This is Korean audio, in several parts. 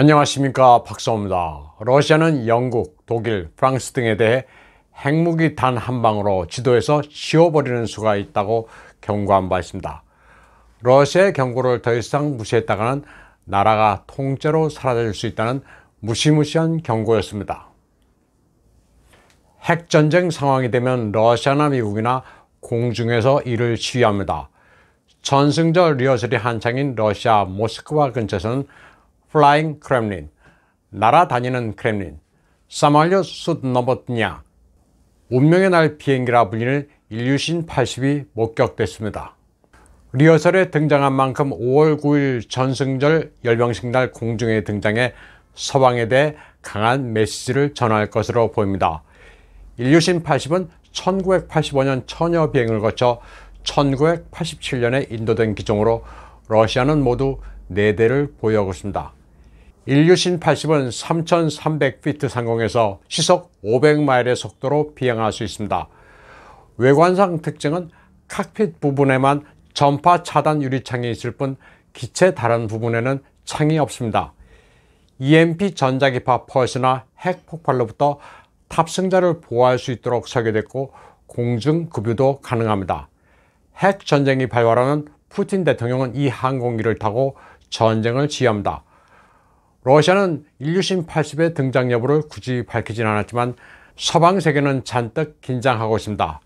안녕하십니까 박사입니다. 러시아는 영국, 독일, 프랑스 등에 대해 핵무기 단 한 방으로 지도에서 지워버리는 수가 있다고 경고한 바 있습니다. 러시아의 경고를 더 이상 무시했다가는 나라가 통째로 사라질 수 있다는 무시무시한 경고였습니다. 핵전쟁 상황이 되면 러시아나 미국이나 공중에서 이를 지휘합니다. 전승절 리허설이 한창인 러시아 모스크바 근처에서는 Flying Kremlin, 날아다니는 크렘린, 사말려 숫 넘었냐, 운명의 날 비행기라 불리는 인류신 80이 목격됐습니다. 리허설에 등장한 만큼 5월 9일 전승절 열병식 날 공중에 등장해 서방에 대해 강한 메시지를 전할 것으로 보입니다. 인류신 80은 1985년 처녀 비행을 거쳐 1987년에 인도된 기종으로 러시아는 모두 4대를 보유하고 있습니다. 인류신 80은 3,300피트 상공에서 시속 500마일의 속도로 비행할 수 있습니다. 외관상 특징은 칵핏 부분에만 전파 차단 유리창이 있을 뿐 기체 다른 부분에는 창이 없습니다. EMP 전자기파 펄스나 핵폭발로부터 탑승자를 보호할 수 있도록 설계됐고 공중급유도 가능합니다. 핵전쟁이 발발하는 푸틴 대통령은 이 항공기를 타고 전쟁을 지휘합니다. 러시아는 인류신 80의 등장 여부를 굳이 밝히진 않았지만 서방 세계는 잔뜩 긴장하고 있습니다.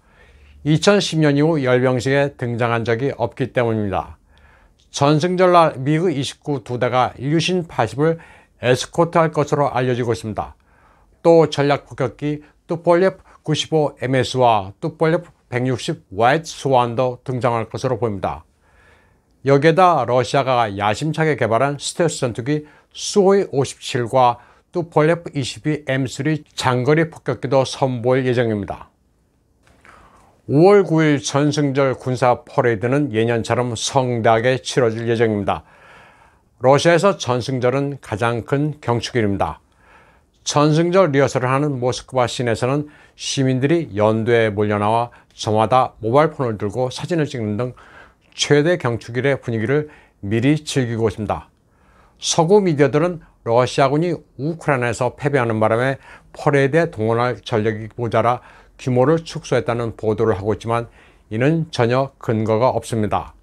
2010년 이후 열병식에 등장한 적이 없기 때문입니다. 전승절날 미그 29 두 대가 인류신 80을 에스코트할 것으로 알려지고 있습니다. 또 전략 폭격기 뚜폴렙 95MS와 뚜폴렙 160와 s w a n 도 등장할 것으로 보입니다. 여기에다 러시아가 야심차게 개발한 스텔스 전투기 수호의 57과 또폴레프22 M3 장거리 폭격기도 선보일 예정입니다. 5월 9일 전승절 군사 퍼레이드는 예년처럼 성대하게 치러질 예정입니다. 러시아에서 전승절은 가장 큰 경축일입니다. 전승절 리허설을 하는 모스크바 시내에서는 시민들이 연두에 몰려나와 저마다 모바일폰을 들고 사진을 찍는 등 최대 경축일의 분위기를 미리 즐기고 있습니다. 서구 미디어들은 러시아군이 우크라이나에서 패배하는 바람에 퍼레이드에 동원할 전력이 모자라 규모를 축소했다는 보도를 하고 있지만 이는 전혀 근거가 없습니다.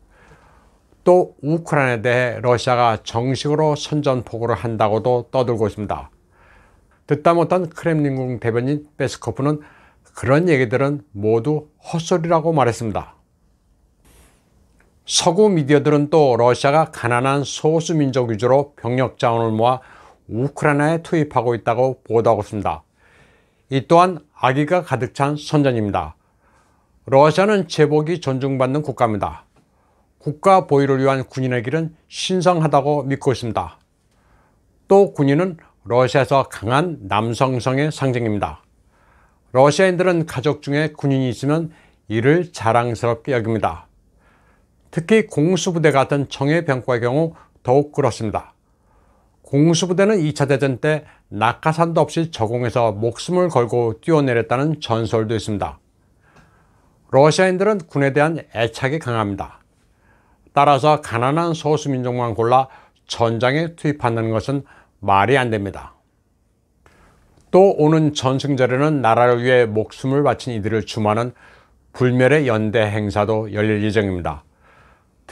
또 우크라이나에 대해 러시아가 정식으로 선전포고를 한다고도 떠들고 있습니다. 듣다 못한 크렘린궁 대변인 베스코프는 그런 얘기들은 모두 헛소리라고 말했습니다. 서구 미디어들은 또 러시아가 가난한 소수민족 위주로 병력 자원을 모아 우크라이나에 투입하고 있다고 보도하고 있습니다. 이 또한 악의가 가득 찬 선전입니다. 러시아는 제복이 존중받는 국가입니다. 국가 보위를 위한 군인의 길은 신성하다고 믿고 있습니다. 또 군인은 러시아에서 강한 남성성의 상징입니다. 러시아인들은 가족 중에 군인이 있으면 이를 자랑스럽게 여깁니다. 특히 공수부대 같은 청해병과의 경우 더욱 그렇습니다. 공수부대는 2차 대전 때 낙하산도 없이 저공에서 목숨을 걸고 뛰어내렸다는 전설도 있습니다. 러시아인들은 군에 대한 애착이 강합니다. 따라서 가난한 소수민족만 골라 전장에 투입한다는 것은 말이 안 됩니다. 또 오는 전승절에는 나라를 위해 목숨을 바친 이들을 주마는 불멸의 연대 행사도 열릴 예정입니다.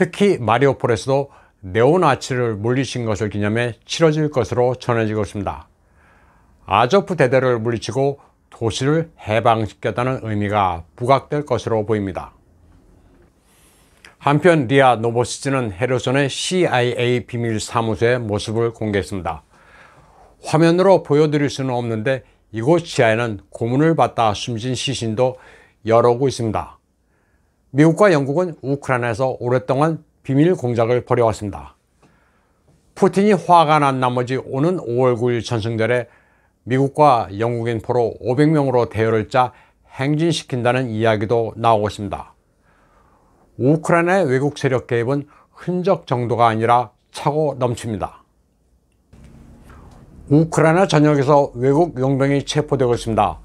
특히 마리오폴에서도 네오나치를 물리친 것을 기념해 치러질 것으로 전해지고 있습니다. 아조프 대대를 물리치고 도시를 해방시켰다는 의미가 부각될 것으로 보입니다. 한편 리아 노보시즈는 헤르손의 CIA 비밀 사무소의 모습을 공개했습니다. 화면으로 보여드릴 수는 없는데 이곳 지하에는 고문을 받다 숨진 시신도 여러 구 있습니다. 미국과 영국은 우크라이나에서 오랫동안 비밀 공작을 벌여왔습니다. 푸틴이 화가 난 나머지 오는 5월 9일 전승절에 미국과 영국 인포로 500명으로 대열을 짜 행진시킨다는 이야기도 나오고 있습니다. 우크라이나의 외국 세력 개입은 흔적 정도가 아니라 차고 넘칩니다. 우크라이나 전역에서 외국 용병이 체포되고 있습니다.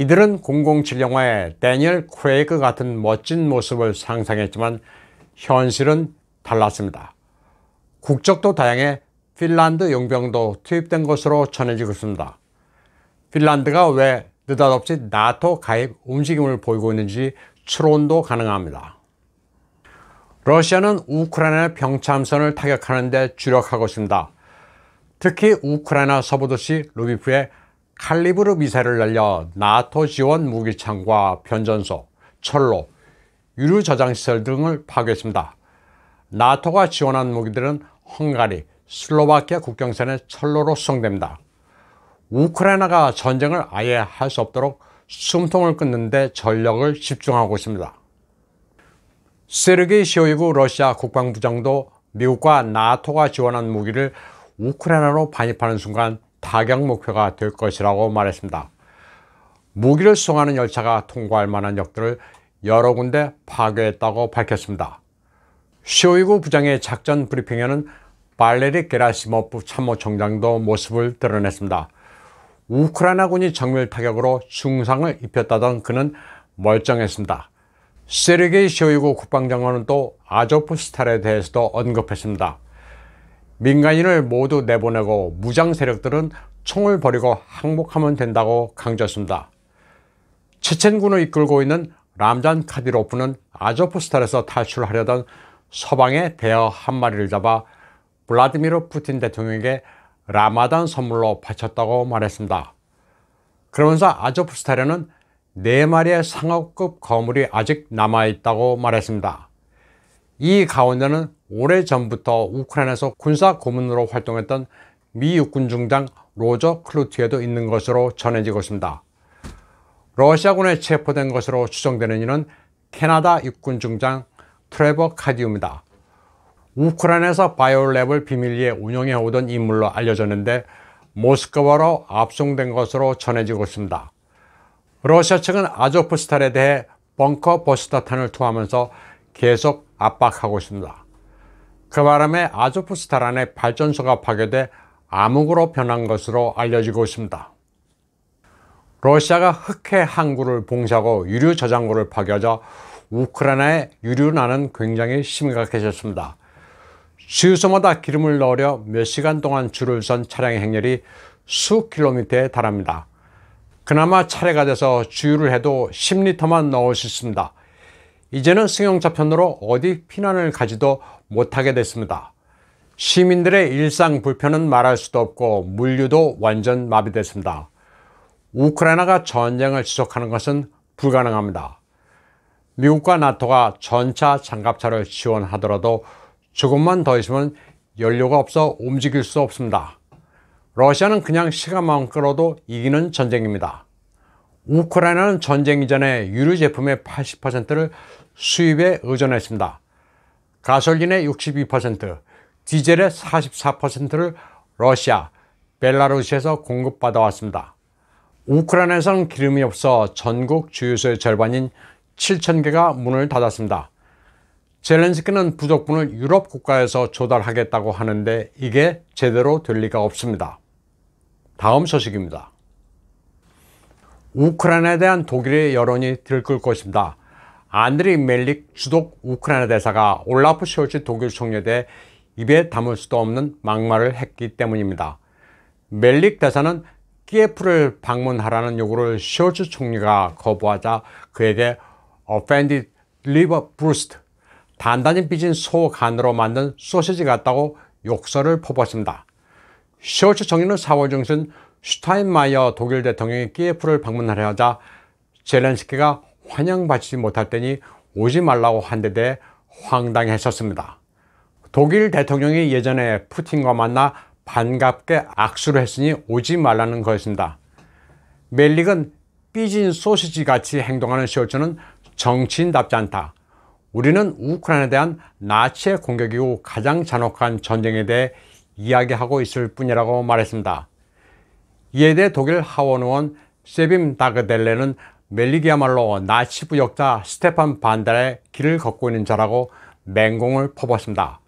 이들은 007 영화의 데니얼 크레이크 같은 멋진 모습을 상상했지만 현실은 달랐습니다. 국적도 다양해 핀란드 용병도 투입된 것으로 전해지고 있습니다. 핀란드가 왜 느닷없이 나토 가입 움직임을 보이고 있는지 추론도 가능합니다. 러시아는 우크라이나 병참선을 타격하는 데 주력하고 있습니다. 특히 우크라이나 서부도시 루비프의 칼리브르 미사를 날려 나토 지원 무기창과 변전소, 철로, 유류 저장시설 등을 파괴했습니다. 나토가 지원한 무기들은 헝가리, 슬로바키아 국경선의 철로로 수송됩니다. 우크라이나가 전쟁을 아예 할 수 없도록 숨통을 끊는 데 전력을 집중하고 있습니다. 세르게이 시오이구 러시아 국방부장도 미국과 나토가 지원한 무기를 우크라이나로 반입하는 순간 타격 목표가 될 것이라고 말했습니다. 무기를 수송하는 열차가 통과할 만한 역들을 여러 군데 파괴했다고 밝혔습니다. 쇼이구 부장의 작전 브리핑에는 발레리 게라시모프 참모총장도 모습을 드러냈습니다. 우크라이나군이 정밀 타격으로 중상을 입혔다던 그는 멀쩡했습니다. 세르게이 쇼이구 국방장관은 또 아조프스탈에 대해서도 언급했습니다. 민간인을 모두 내보내고 무장 세력들은 총을 버리고 항복하면 된다고 강조했습니다. 체첸군을 이끌고 있는 람잔 카디로프는 아조프스탈에서 탈출하려던 서방의 대어한 마리를 잡아 블라디미르 푸틴 대통령에게 라마단 선물로 바쳤다고 말했습니다. 그러면서 아조프스탈에는 4마리의 상업급 거물이 아직 남아있다고 말했습니다. 이 가운데는 오래전부터 우크라이나에서 군사 고문으로 활동했던 미 육군 중장 로저 클루트에도 있는 것으로 전해지고 있습니다. 러시아군에 체포된 것으로 추정되는 이는 캐나다 육군 중장 트레버 카디우입니다. 우크라이나에서 바이올랩을 비밀리에 운영해오던 인물로 알려졌는데 모스크바로 압송된 것으로 전해지고 있습니다. 러시아 측은 아조프스탈에 대해 벙커 버스터탄을 투하면서 계속 압박하고 있습니다. 그 바람에 아조프스타란의 발전소가 파괴돼 암흑으로 변한 것으로 알려지고 있습니다. 러시아가 흑해 항구를 봉쇄하고 유류 저장고를 파괴하자 우크라이나의 유류난은 굉장히 심각해졌습니다. 주유소마다 기름을 넣으려 몇 시간 동안 줄을 선 차량의 행렬이 수 킬로미터에 달합니다. 그나마 차례가 돼서 주유를 해도 10리터만 넣을 수 있습니다. 이제는 승용차 편으로 어디 피난을 가지도 못하게 됐습니다. 시민들의 일상 불편은 말할 수도 없고 물류도 완전 마비됐습니다. 우크라이나가 전쟁을 지속하는 것은 불가능합니다. 미국과 나토가 전차 장갑차를 지원하더라도 조금만 더 있으면 연료가 없어 움직일 수 없습니다. 러시아는 그냥 시간만 끌어도 이기는 전쟁입니다. 우크라이나는 전쟁 이전에 유류 제품의 80%를 수입에 의존했습니다. 가솔린의 62%, 디젤의 44%를 러시아, 벨라루시에서 공급받아 왔습니다. 우크라이나에서는 기름이 없어 전국 주유소의 절반인 7,000개가 문을 닫았습니다. 젤렌스키는 부족분을 유럽 국가에서 조달하겠다고 하는데 이게 제대로 될 리가 없습니다. 다음 소식입니다. 우크라이나에 대한 독일의 여론이 들끓 것입니다. 안드리 멜릭 주독 우크라이나 대사가 올라프 쇼츠 독일 총리에 입에 담을 수도 없는 막말을 했기 때문입니다. 멜릭 대사는 키예프를 방문하라는 요구를 쇼츠 총리가 거부하자 그에게 offended liver bruised 단단히 삐진 소 간으로 만든 소시지 같다고 욕설을 퍼부었습니다. 쇼츠 총리는 4월 중순 슈타인마이어 독일 대통령이 키예프를 방문하려자 하 젤렌스키가 환영받지 못할 때니 오지 말라고 한 데 대해 황당했었습니다. 독일 대통령이 예전에 푸틴과 만나 반갑게 악수를 했으니 오지 말라는 것입니다 멜릭은 삐진 소시지 같이 행동하는 쇼츠는 정치인답지 않다. 우리는 우크라이나에 대한 나치의 공격이고 가장 잔혹한 전쟁에 대해 이야기하고 있을 뿐이라고 말했습니다. 이에 대해 독일 하원 의원 세빔 다그델레는 멜리기야말로 나치 부역자 스테판 반달의 길을 걷고 있는 자라고 맹공을 퍼부었습니다.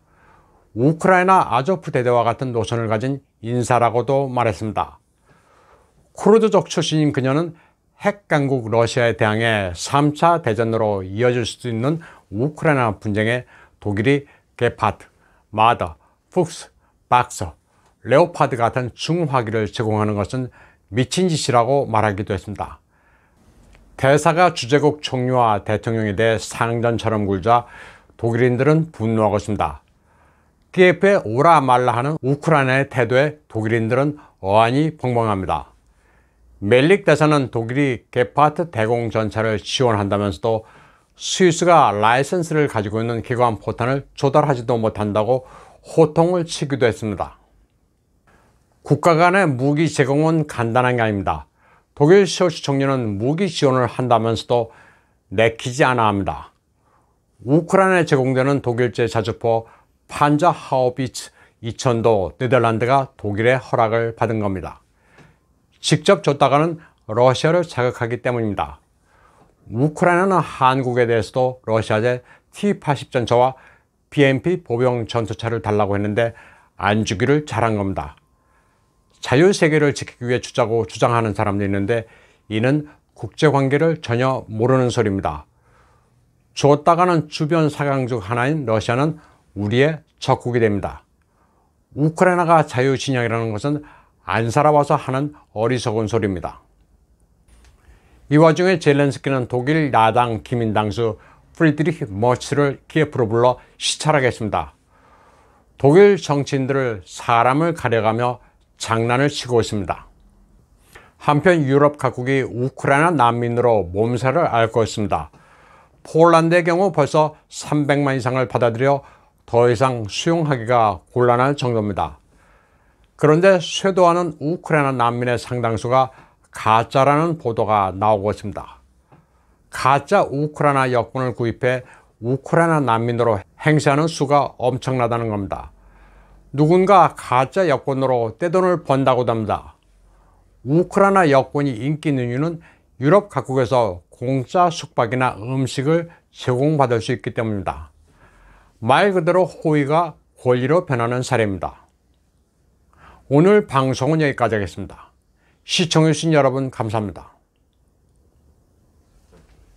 우크라이나 아조프 대대와 같은 노선을 가진 인사라고도 말했습니다. 쿠르드족 출신인 그녀는 핵강국 러시아에 대항해 3차 대전으로 이어질 수도 있는 우크라이나 분쟁에 독일이 게파트, 마더, 푹스, 박서, 레오파드 같은 중화기를 제공하는 것은 미친 짓이라고 말하기도 했습니다. 대사가 주제국 총리와 대통령에 대해 상전처럼 굴자 독일인들은 분노하고 있습니다. KF에 오라 말라 하는 우크라이나의 태도에 독일인들은 어안이 벙벙합니다. 멜릭 대사는 독일이 게파트 대공 전차를 지원한다면서도 스위스가 라이선스를 가지고 있는 기관 포탄을 조달하지도 못한다고 호통을 치기도 했습니다. 국가 간의 무기 제공은 간단한 게 아닙니다. 독일 시호시 총리는 무기 지원을 한다면서도 내키지 않아 합니다. 우크라이나에 제공되는 독일제 자주포 판자 하우비츠 2000도 네덜란드가 독일의 허락을 받은 겁니다. 직접 줬다가는 러시아를 자극하기 때문입니다. 우크라이나는 한국에 대해서도 러시아제 T-80 전차와 BMP 보병 전투차를 달라고 했는데 안 주기를 잘한 겁니다. 자유세계를 지키기 위해 주자고 주장하는 사람도 있는데 이는 국제관계를 전혀 모르는 소리입니다. 줬다가는 주변 사강 중 하나인 러시아는 우리의 적국이 됩니다. 우크라이나가 자유진영이라는 것은 안 살아와서 하는 어리석은 소리입니다. 이 와중에 젤렌스키는 독일 야당 기민 당수 프리드리히 머츠를 기에프로 불러 시찰하겠습니다. 독일 정치인들을 사람을 가려가며 장난을 치고 있습니다. 한편 유럽 각국이 우크라이나 난민으로 몸살을 앓고 있습니다. 폴란드의 경우 벌써 300만 이상을 받아들여 더 이상 수용하기가 곤란할 정도입니다. 그런데 쇄도하는 우크라이나 난민의 상당수가 가짜라는 보도가 나오고 있습니다. 가짜 우크라이나 여권을 구입해 우크라이나 난민으로 행세하는 수가 엄청나다는 겁니다. 누군가 가짜 여권으로 떼돈을 번다고도 합니다. 우크라이나 여권이 인기 있는 이유는 유럽 각국에서 공짜 숙박이나 음식을 제공받을 수 있기 때문입니다. 말 그대로 호의가 권리로 변하는 사례입니다. 오늘 방송은 여기까지 하겠습니다. 시청해주신 여러분 감사합니다.